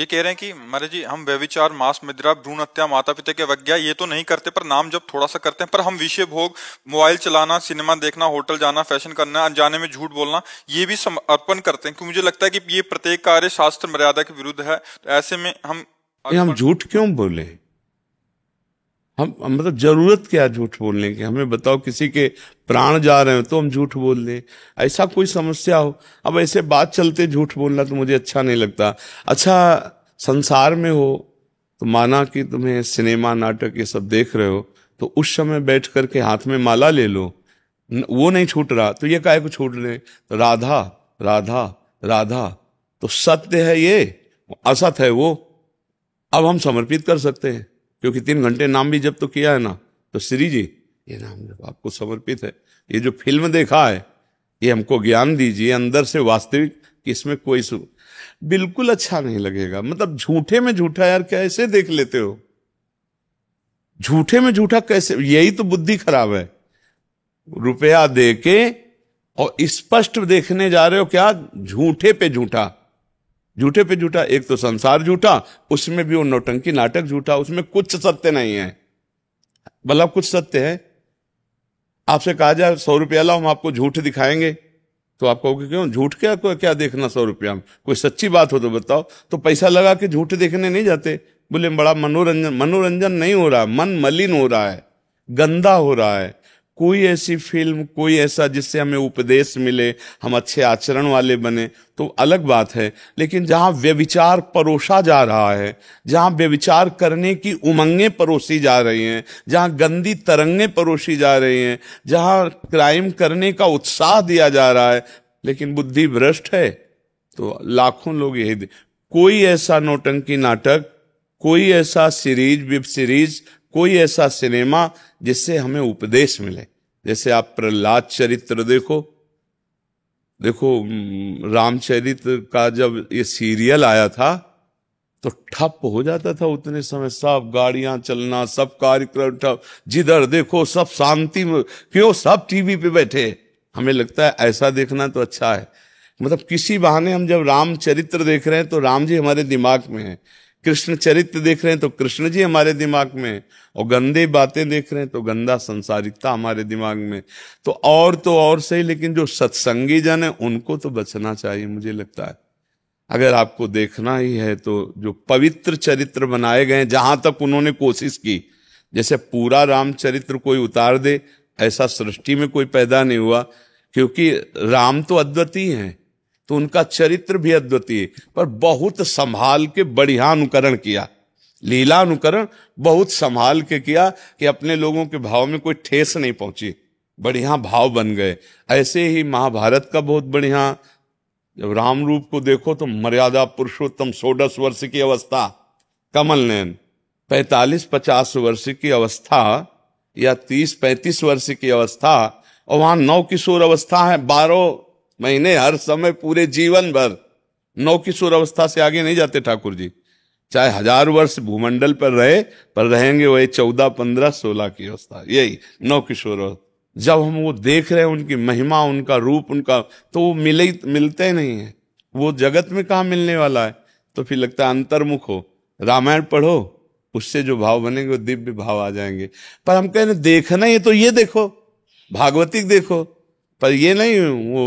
ये कह रहे हैं कि महाराज जी हम व्यविचार मास मिद्रा भ्रूण हत्या माता पिता के वज्ञा ये तो नहीं करते पर नाम जब थोड़ा सा करते हैं पर हम विषय भोग मोबाइल चलाना सिनेमा देखना होटल जाना फैशन करना अनजाने में झूठ बोलना ये भी अर्पण करते हैं क्योंकि मुझे लगता है कि ये प्रत्येक कार्य शास्त्र मर्यादा के विरुद्ध है तो ऐसे में हम हम झूठ क्यों बोले हम मतलब जरूरत क्या झूठ बोलने की हमें बताओ किसी के प्राण जा रहे हो तो हम झूठ बोल दें ऐसा कोई समस्या हो अब ऐसे बात चलते झूठ बोलना तो मुझे अच्छा नहीं लगता अच्छा संसार में हो तो माना कि तुम्हें सिनेमा नाटक ये सब देख रहे हो तो उस समय बैठ करके हाथ में माला ले लो वो नहीं छूट रहा तो ये काय को छूट रहे तो राधा राधा राधा तो सत्य है ये असत है वो अब हम समर्पित कर सकते हैं क्योंकि तीन घंटे नाम भी जब तो किया है ना तो श्री जी ये नाम जब आपको समर्पित है ये जो फिल्म देखा है ये हमको ज्ञान दीजिए अंदर से वास्तविक कि इसमें कोई सु बिल्कुल अच्छा नहीं लगेगा मतलब झूठे में झूठा यार कैसे देख लेते हो झूठे में झूठा कैसे यही तो बुद्धि खराब है रुपया दे के और स्पष्ट देखने जा रहे हो क्या झूठे पे झूठा झूठे पे झूठा एक तो संसार झूठा उसमें भी वो नौटंकी नाटक झूठा उसमें कुछ सत्य नहीं है भला कुछ सत्य है आपसे कहा जाए सौ रुपया लाओ हम आपको झूठ दिखाएंगे तो आप कहोगे क्यों झूठ क्या को क्या देखना सौ रुपया में कोई सच्ची बात हो तो बताओ तो पैसा लगा के झूठ देखने नहीं जाते बोले बड़ा मनोरंजन मनोरंजन नहीं हो रहा मन मलिन हो रहा है गंदा हो रहा है कोई ऐसी फिल्म कोई ऐसा जिससे हमें उपदेश मिले हम अच्छे आचरण वाले बने तो अलग बात है लेकिन जहाँ व्यविचार परोसा जा रहा है जहाँ व्यविचार करने की उमंगें परोसी जा रही हैं जहाँ गंदी तरंगें परोसी जा रही हैं जहाँ क्राइम करने का उत्साह दिया जा रहा है लेकिन बुद्धि भ्रष्ट है तो लाखों लोग यही कोई ऐसा नोटंकी नाटक कोई ऐसा सीरीज वेब सीरीज कोई ऐसा सिनेमा जिससे हमें उपदेश मिले जैसे आप प्रहलाद चरित्र देखो देखो रामचरित का जब ये सीरियल आया था तो ठप हो जाता था उतने समय सब गाड़ियां चलना सब कार्यक्रम ठप जिधर देखो सब शांति में क्यों सब टीवी पे बैठे हमें लगता है ऐसा देखना तो अच्छा है मतलब किसी बहाने हम जब रामचरित्र देख रहे हैं तो राम जी हमारे दिमाग में है कृष्ण चरित्र देख रहे हैं तो कृष्ण जी हमारे दिमाग में और गंदे बातें देख रहे हैं तो गंदा संसारिकता हमारे दिमाग में तो और तो और सही लेकिन जो सत्संगी जन है उनको तो बचना चाहिए मुझे लगता है अगर आपको देखना ही है तो जो पवित्र चरित्र बनाए गए जहां तक उन्होंने कोशिश की जैसे पूरा रामचरित्र कोई उतार दे ऐसा सृष्टि में कोई पैदा नहीं हुआ क्योंकि राम तो अद्वितीय हैं तो उनका चरित्र भी अद्वितीय पर बहुत संभाल के बढ़िया अनुकरण किया लीला अनुकरण बहुत संभाल के किया कि अपने लोगों के भाव में कोई ठेस नहीं पहुंची बढ़िया भाव बन गए ऐसे ही महाभारत का बहुत बढ़िया जब राम रूप को देखो तो मर्यादा पुरुषोत्तम सोडस वर्ष की अवस्था कमल नयन पैतालीस पचास वर्ष की अवस्था या तीस पैंतीस वर्ष की अवस्था और वहां नौ किशोर अवस्था है बारह महीने हर समय पूरे जीवन भर नौकिशोर अवस्था से आगे नहीं जाते ठाकुर जी चाहे हजार वर्ष भूमंडल पर रहे पर रहेंगे वही चौदह पंद्रह सोलह की अवस्था यही नौ किशोर जब हम वो देख रहे हैं उनकी महिमा उनका रूप उनका तो वो मिले मिलते नहीं है वो जगत में कहा मिलने वाला है तो फिर लगता है अंतर्मुख हो रामायण पढ़ो उससे जो भाव बनेंगे वो दिव्य भाव आ जाएंगे पर हम कह रहे देखना ही तो ये देखो भागवतिक देखो पर ये नहीं वो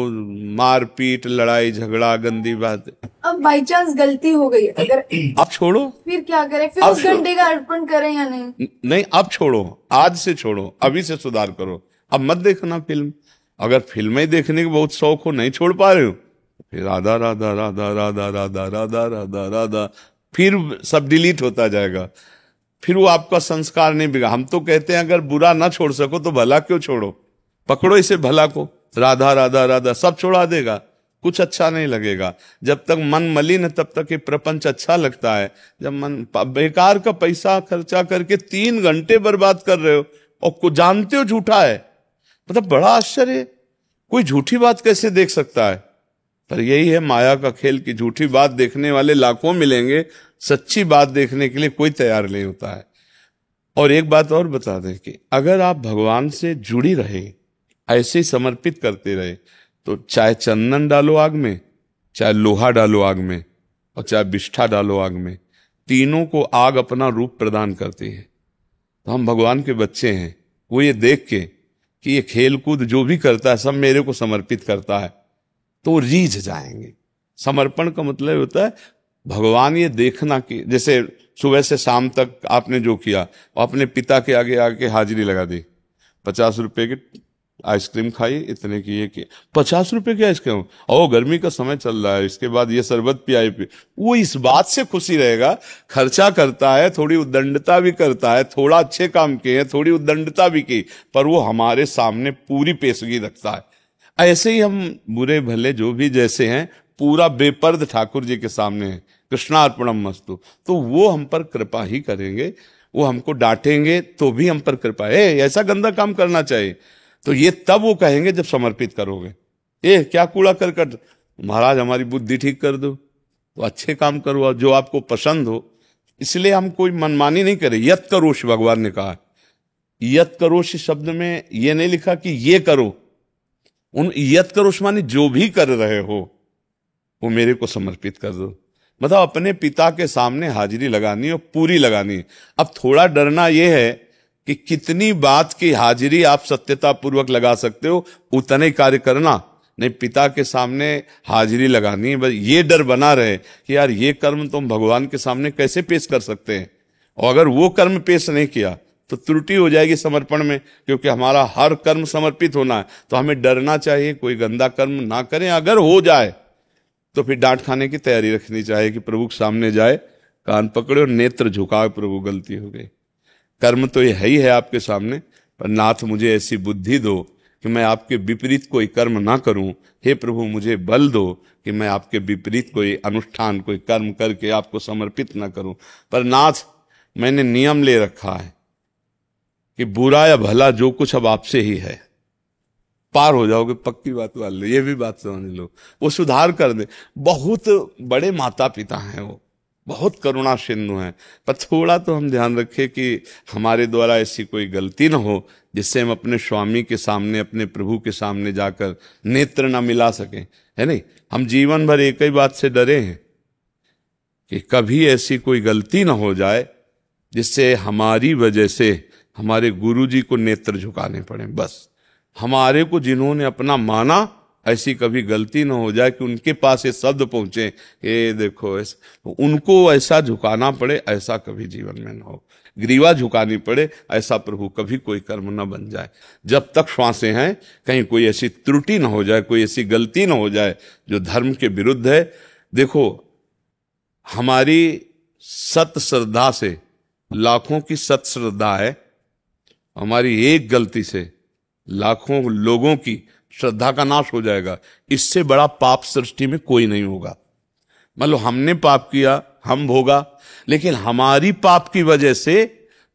मारपीट लड़ाई झगड़ा गंदी बात अब बाई चांस गलती हो गई अगर अब छोड़ो फिर क्या करें फिर उस घंटे का अर्पण करें या नहीं नहीं अब छोड़ो आज से छोड़ो अभी से सुधार करो अब मत देखना फिल्म अगर फिल्में देखने के बहुत शौक हो नहीं छोड़ पा रहे हो फिर राधा राधा राधा राधा राधा राधा राधा राधा फिर सब डिलीट होता जाएगा फिर वो आपका संस्कार नहीं बिगा हम तो कहते हैं अगर बुरा ना छोड़ सको तो भला क्यों छोड़ो पकड़ो इसे भला को राधा राधा राधा सब छोड़ा देगा कुछ अच्छा नहीं लगेगा जब तक मन मलिन है तब तक ये प्रपंच अच्छा लगता है जब मन बेकार का पैसा खर्चा करके तीन घंटे बर्बाद कर रहे हो और को जानते हो झूठा है मतलब बड़ा आश्चर्य कोई झूठी बात कैसे देख सकता है पर यही है माया का खेल की झूठी बात देखने वाले लाखों मिलेंगे सच्ची बात देखने के लिए कोई तैयार नहीं होता है और एक बात और बता दें कि अगर आप भगवान से जुड़ी रहे ऐसे ही समर्पित करते रहे तो चाहे चंदन डालो आग में चाहे लोहा डालो आग में और चाहे विष्ठा डालो आग में तीनों को आग अपना रूप प्रदान करती है तो हम भगवान के बच्चे हैं वो ये देख के कि ये खेल कूद जो भी करता है सब मेरे को समर्पित करता है तो रीझ जाएंगे समर्पण का मतलब होता है भगवान ये देखना कि जैसे सुबह से शाम तक आपने जो किया अपने पिता के आगे आके हाजिरी लगा दी पचास रुपए के आइसक्रीम खाई इतने की ये की पचास रुपए की आइसक्रीम ओ गर्मी का समय चल रहा है इसके बाद ये शरबत पियाई पी वो इस बात से खुशी रहेगा खर्चा करता है थोड़ी उद्दंडता भी करता है थोड़ा अच्छे काम किए हैं थोड़ी उद्दंडता भी की पर वो हमारे सामने पूरी पेशगी रखता है ऐसे ही हम बुरे भले जो भी जैसे हैं पूरा बेपर्द ठाकुर जी के सामने है कृष्णार्पणम मस्तु तो वो हम पर कृपा ही करेंगे वो हमको डांटेंगे तो भी हम पर कृपा है ऐसा गंदा काम करना चाहिए तो ये तब वो कहेंगे जब समर्पित करोगे ये क्या कूड़ा करकट महाराज हमारी बुद्धि ठीक कर दो तो अच्छे काम करो और जो आपको पसंद हो इसलिए हम कोई मनमानी नहीं करें यत करोश भगवान ने कहा यत करोश शब्द में ये नहीं लिखा कि ये करो उन यत करोश माने जो भी कर रहे हो वो मेरे को समर्पित कर दो मतलब अपने पिता के सामने हाजिरी लगानी और पूरी लगानी अब थोड़ा डरना यह है कि कितनी बात की हाजिरी आप सत्यता पूर्वक लगा सकते हो उतने कार्य करना नहीं पिता के सामने हाजिरी लगानी बस ये डर बना रहे कि यार ये कर्म तुम तो भगवान के सामने कैसे पेश कर सकते हैं और अगर वो कर्म पेश नहीं किया तो त्रुटि हो जाएगी समर्पण में क्योंकि हमारा हर कर्म समर्पित होना है तो हमें डरना चाहिए कोई गंदा कर्म ना करें अगर हो जाए तो फिर डांट खाने की तैयारी रखनी चाहिए कि प्रभु के सामने जाए कान पकड़े और नेत्र झुकाए प्रभु गलती हो गई कर्म तो ये है ही है आपके सामने पर नाथ मुझे ऐसी बुद्धि दो कि मैं आपके विपरीत कोई कर्म ना करूं हे प्रभु मुझे बल दो कि मैं आपके विपरीत कोई अनुष्ठान कोई कर्म करके आपको समर्पित ना करूं पर नाथ मैंने नियम ले रखा है कि बुरा या भला जो कुछ अब आपसे ही है पार हो जाओगे पक्की बात वाले ये भी बात समझ लो वो सुधार कर दे बहुत बड़े माता पिता हैं वो बहुत करुणा सिंधु हैं पर थोड़ा तो हम ध्यान रखें कि हमारे द्वारा ऐसी कोई गलती ना हो जिससे हम अपने स्वामी के सामने अपने प्रभु के सामने जाकर नेत्र ना मिला सकें है नहीं हम जीवन भर एक ही बात से डरे हैं कि कभी ऐसी कोई गलती ना हो जाए जिससे हमारी वजह से हमारे गुरु जी को नेत्र झुकाने पड़े बस हमारे को जिन्होंने अपना माना ऐसी कभी गलती ना हो जाए कि उनके पास ये शब्द पहुंचे ये देखो ऐसा तो उनको ऐसा झुकाना पड़े ऐसा कभी जीवन में ना हो ग्रीवा झुकानी पड़े ऐसा प्रभु कभी कोई कर्म न बन जाए जब तक श्वासें हैं कहीं कोई ऐसी त्रुटि ना हो जाए कोई ऐसी गलती ना हो जाए जो धर्म के विरुद्ध है देखो हमारी सत श्रद्धा से लाखों की सत श्रद्धा है हमारी एक गलती से लाखों लोगों की श्रद्धा का नाश हो जाएगा इससे बड़ा पाप सृष्टि में कोई नहीं होगा मतलब हमने पाप किया हम भोगा लेकिन हमारी पाप की वजह से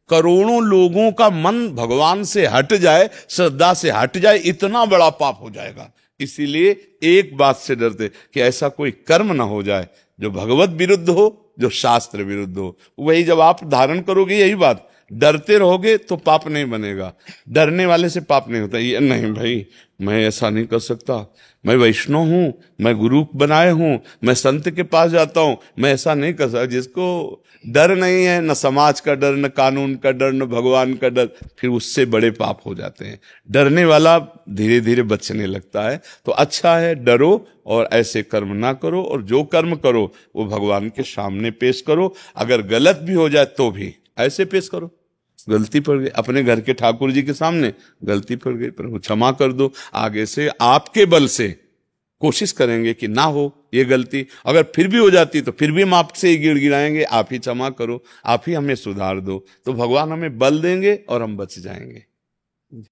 करोड़ों लोगों का मन भगवान से हट जाए श्रद्धा से हट जाए इतना बड़ा पाप हो जाएगा इसीलिए एक बात से डरते कि ऐसा कोई कर्म ना हो जाए जो भगवत विरुद्ध हो जो शास्त्र विरुद्ध हो वही जब आप धारण करोगे यही बात डरते रहोगे तो पाप नहीं बनेगा डरने वाले से पाप नहीं होता ये नहीं भाई मैं ऐसा नहीं कर सकता मैं वैष्णव हूँ मैं गुरु बनाए हूँ मैं संत के पास जाता हूँ मैं ऐसा नहीं कर सकता जिसको डर नहीं है न समाज का डर न कानून का डर न भगवान का डर फिर उससे बड़े पाप हो जाते हैं डरने वाला धीरे धीरे बचने लगता है तो अच्छा है डरो और ऐसे कर्म ना करो और जो कर्म करो वो भगवान के सामने पेश करो अगर गलत भी हो जाए तो भी ऐसे पेश करो गलती पड़ गई अपने घर के ठाकुर जी के सामने गलती पड़ गई प्रभु क्षमा कर दो आगे से आपके बल से कोशिश करेंगे कि ना हो ये गलती अगर फिर भी हो जाती तो फिर भी हम आपसे ही गिड़ गिराएंगे आप ही क्षमा करो आप ही हमें सुधार दो तो भगवान हमें बल देंगे और हम बच जाएंगे